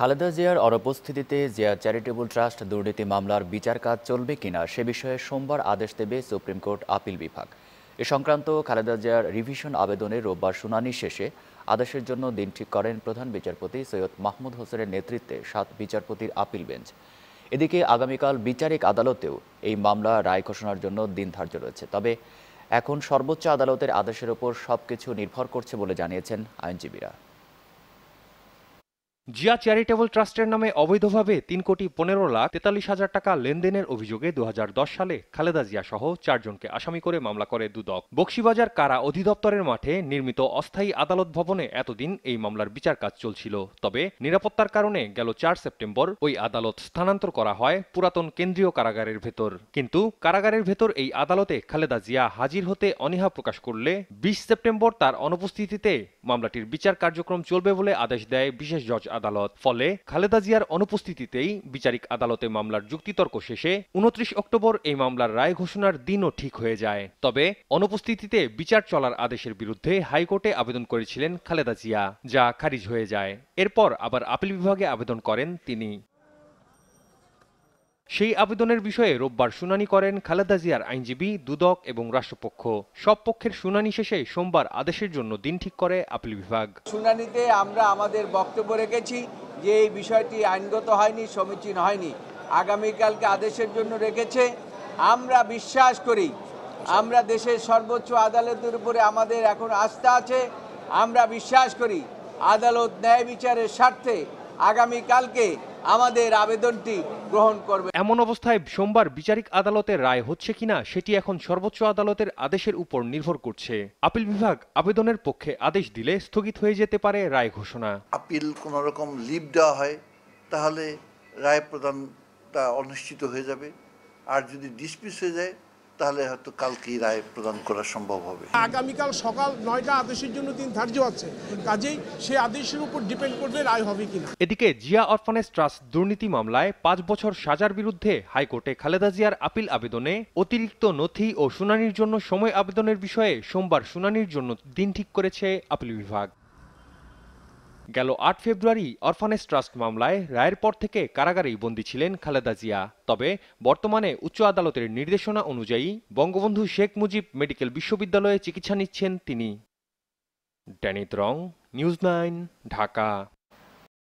খালেদা জিয়ার অনুপস্থিতিতে Zia charitable trust দুর্নীতি মামলার বিচার কাজ চলবে কিনা সে বিষয়ে সোমবার আদেশ দেবে সুপ্রিম কোর্ট আপিল বিভাগ এ সংক্রান্ত খালেদা জিয়ার রিভিশন আবেদনে রোববার শুনানি শেষে আদেশের জন্য দিন ঠিক করেন প্রধান বিচারপতি সৈয়দ মাহমুদ হোসেনের নেতৃত্বে সাত বিচারপতির আপিল বেঞ্চ এদিকে আগামীকাল বিচারিক আদালতেও এই মামলা রায় ঘোষণার জন্য দিন ধার্য রয়েছে তবে এখন সর্বোচ্চ আদালতের আদেশের ওপর সবকিছু নির্ভর করছে বলে জানিয়েছেন আইনজীবীরা জিয়া চ্যারিটেবল ট্রাস্টের নামে অবৈধভাবে তিন কোটি পনেরো লাখ তেতাল্লিশ হাজার টাকা লেনদেনের অভিযোগে দু সালে খালেদা জিয়া সহ চারজনকে আসামি করে মামলা করে দুদক বক্সিবাজার কারা অধিদপ্তরের মাঠে নির্মিত অস্থায়ী আদালত ভবনে এতদিন এই মামলার বিচার কাজ চলছিল তবে নিরাপত্তার কারণে গেল চার সেপ্টেম্বর ওই আদালত স্থানান্তর করা হয় পুরাতন কেন্দ্রীয় কারাগারের ভেতর কিন্তু কারাগারের ভেতর এই আদালতে খালেদা জিয়া হাজির হতে অনীহা প্রকাশ করলে বিশ সেপ্টেম্বর তার অনুপস্থিতিতে মামলাটির বিচার কার্যক্রম চলবে বলে আদেশ দেয় বিশেষ জজ আদালত ফলে খালেদা জিয়ার অনুপস্থিতিতেই বিচারিক আদালতে মামলার যুক্তিতর্ক শেষে উনত্রিশ অক্টোবর এই মামলার রায় ঘোষণার দিনও ঠিক হয়ে যায় তবে অনুপস্থিতিতে বিচার চলার আদেশের বিরুদ্ধে হাইকোর্টে আবেদন করেছিলেন খালেদা জিয়া যা খারিজ হয়ে যায় এরপর আবার আপিল বিভাগে আবেদন করেন তিনি সেই আবেদনের বিষয়ে রোববার শুনানি করেন খালেদা জিয়ার আইনজীবী দুদক এবং রাষ্ট্রপক্ষ সব পক্ষের শুনানি শেষে সোমবার আদেশের জন্য দিন ঠিক করে আপিল বিভাগ শুনানিতে আমরা আমাদের বক্তব্য রেখেছি যে এই বিষয়টি আইনগত হয়নি সমীচীন হয়নি আগামীকালকে আদেশের জন্য রেখেছে আমরা বিশ্বাস করি আমরা দেশের সর্বোচ্চ আদালতের উপরে আমাদের এখন আস্থা আছে আমরা বিশ্বাস করি আদালত ন্যায় বিচারের স্বার্থে আগামীকালকে আমাদের আবেদনটি গ্রহণ করবে এমন অবস্থায় সোমবার বিচারিক আদালতের রায় হচ্ছে কিনা সেটি এখন সর্বোচ্চ আদালতের আদেশের উপর নির্ভর করছে আপিল বিভাগ আবেদনের পক্ষে আদেশ দিলে স্থগিত হয়ে যেতে পারে রায় ঘোষণা আপিল কোন রকম লিভ দেওয়া হয় তাহলে রায় প্রদানটা অনিশ্চিত হয়ে যাবে আর যদি ডিসমিস হয়ে যায় তাহলে হয়তো কালকেই রায় প্রদান করা সম্ভব হবে আগামীকাল সকাল নয়টা আদেশের জন্য দিন ধার্য আছে কাজেই সে আদেশের উপর ডিপেন্ড করবে রায় হবে কিনা এদিকে জিয়া অরফানেজ ট্রাস্ট দুর্নীতি মামলায় পাঁচ বছর সাজার বিরুদ্ধে হাইকোর্টে খালেদা জিয়ার আপিল আবেদনে অতিরিক্ত নথি ও শুনানির জন্য সময় আবেদনের বিষয়ে সোমবার শুনানির জন্য দিন ঠিক করেছে আপিল বিভাগ গেল আট ফেব্রুয়ারি অরফানেজ ট্রাস্ট মামলায় রায়ের পর থেকে কারাগারেই বন্দী ছিলেন খালেদা জিয়া তবে বর্তমানে উচ্চ আদালতের নির্দেশনা অনুযায়ী বঙ্গবন্ধু শেখ মুজিব মেডিকেল বিশ্ববিদ্যালয়ে চিকিৎসা নিচ্ছেন তিনি ড্যানিত রং নিউজ নাইন ঢাকা